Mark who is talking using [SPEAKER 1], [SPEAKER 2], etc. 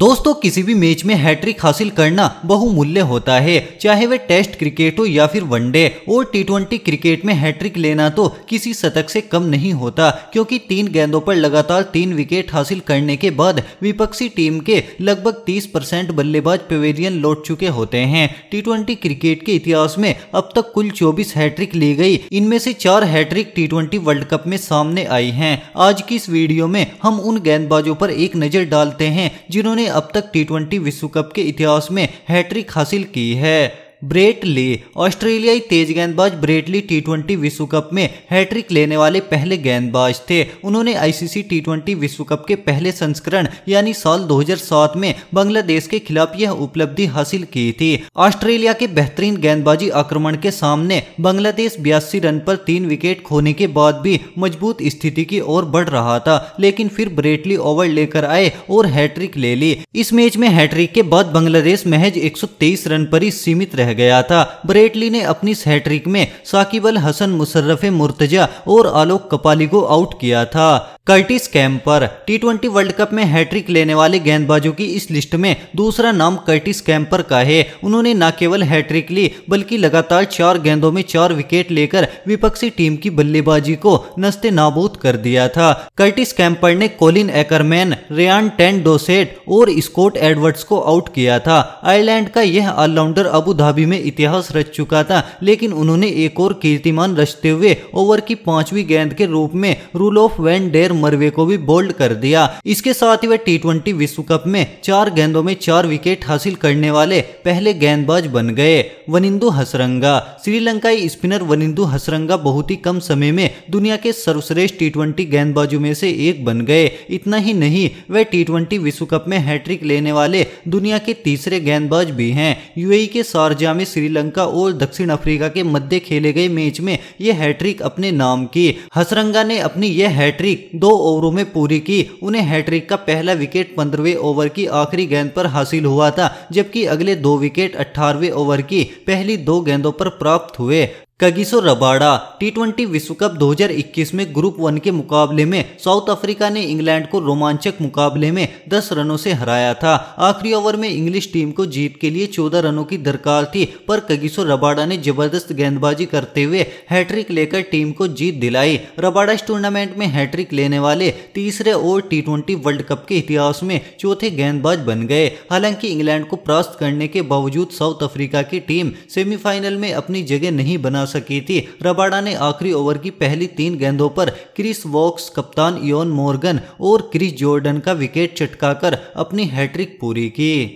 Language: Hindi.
[SPEAKER 1] दोस्तों किसी भी मैच में हैट्रिक हासिल करना बहुमूल्य होता है चाहे वह टेस्ट क्रिकेट हो या फिर वनडे और टी क्रिकेट में हैट्रिक लेना तो किसी शतक से कम नहीं होता क्योंकि तीन गेंदों पर लगातार तीन विकेट हासिल करने के बाद विपक्षी टीम के लगभग 30 परसेंट बल्लेबाज पवेलियन लौट चुके होते हैं टी क्रिकेट के इतिहास में अब तक कुल चौबीस हैट्रिक ली गई इनमें से चार हैट्रिक टी वर्ल्ड कप में सामने आई है आज की इस वीडियो में हम उन गेंदबाजों पर एक नजर डालते हैं जिन्होंने अब तक टी विश्व कप के इतिहास में हैट्रिक हासिल की है ब्रेट ले ऑस्ट्रेलियाई तेज गेंदबाज ब्रेटली टी ट्वेंटी विश्व कप में हैट्रिक लेने वाले पहले गेंदबाज थे उन्होंने आईसीसी टी ट्वेंटी विश्व कप के पहले संस्करण यानी साल 2007 में बांग्लादेश के खिलाफ यह उपलब्धि हासिल की थी ऑस्ट्रेलिया के बेहतरीन गेंदबाजी आक्रमण के सामने बांग्लादेश बयासी रन पर तीन विकेट खोने के बाद भी मजबूत स्थिति की ओर बढ़ रहा था लेकिन फिर ब्रेटली ओवर लेकर आए और हैट्रिक ले ली इस मैच में हैट्रिक के बाद बांग्लादेश महज एक रन पर ही सीमित रह गया था ब्रेटली ने अपनी हैट्रिक में साकिब अल हसन मुशर्रफ मुर्तजा और आलोक कपाली को आउट किया था Curtis Campher T twenty world cup में हैट्रिक लेने वाले गेंदबाजों की इस लिस्ट में दूसरा नाम कर्टिस कैम्पर का है उन्होंने न केवल हैट्रिक ली बल्कि लगातार चार गेंदों में चार विकेट लेकर विपक्षी टीम की बल्लेबाजी को नस्ते नाबूद कर दिया था कर्टिस कैम्पर ने Colin Ackermann Ryan ten Doeschate और स्कॉट एडवर्ड्स को आउट किया था आयरलैंड का यह ऑलराउंडर अबू धाबी भी में इतिहास रच चुका था लेकिन उन्होंने एक और कीर्तिमान रचते हुए ओवर की पांचवी गेंद के रूप में Roelof van der Merwe को भी बोल्ड कर दिया इसके साथ ही वह टी विश्व कप में चार गेंदों में चार विकेट हासिल करने वाले पहले गेंदबाज बन गए वनिंदु हसरंगा श्रीलंकाई स्पिनर वनिंदु हसरंगा बहुत ही कम समय में दुनिया के सर्वश्रेष्ठ टी गेंदबाजों में से एक बन गए इतना ही नहीं वह टी विश्व कप में हैट्रिक लेने वाले दुनिया के तीसरे गेंदबाज भी हैं यूएई e के शारजा आसिया में श्रीलंका और दक्षिण अफ्रीका के मध्य खेले गए मैच में यह हैट्रिक अपने नाम की हसरंगा ने अपनी यह हैट्रिक दो ओवरों में पूरी की उन्हें हैट्रिक का पहला विकेट पंद्रहवे ओवर की आखिरी गेंद पर हासिल हुआ था जबकि अगले दो विकेट अठारवे ओवर की पहली दो गेंदों पर प्राप्त हुए कगिसो रबाड़ा टी ट्वेंटी विश्व कप 2021 में ग्रुप वन के मुकाबले में साउथ अफ्रीका ने इंग्लैंड को रोमांचक मुकाबले में 10 रनों से हराया था आखिरी ओवर में इंग्लिश टीम को जीत के लिए 14 रनों की दरकार थी पर कगिसो रबाड़ा ने जबरदस्त गेंदबाजी करते हुए हैट्रिक लेकर टीम को जीत दिलाई रबाड़ा इस टूर्नामेंट में हैट्रिक लेने वाले तीसरे और टी वर्ल्ड कप के इतिहास में चौथे गेंदबाज बन गए हालांकि इंग्लैंड को परास्त करने के बावजूद साउथ अफ्रीका की टीम सेमीफाइनल में अपनी जगह नहीं बना सकी थी रबाडा ने आखिरी ओवर की पहली तीन गेंदों पर क्रिस वॉक्स कप्तान योन मोर्गन और क्रिस जॉर्डन का विकेट चटकाकर अपनी हैट्रिक पूरी की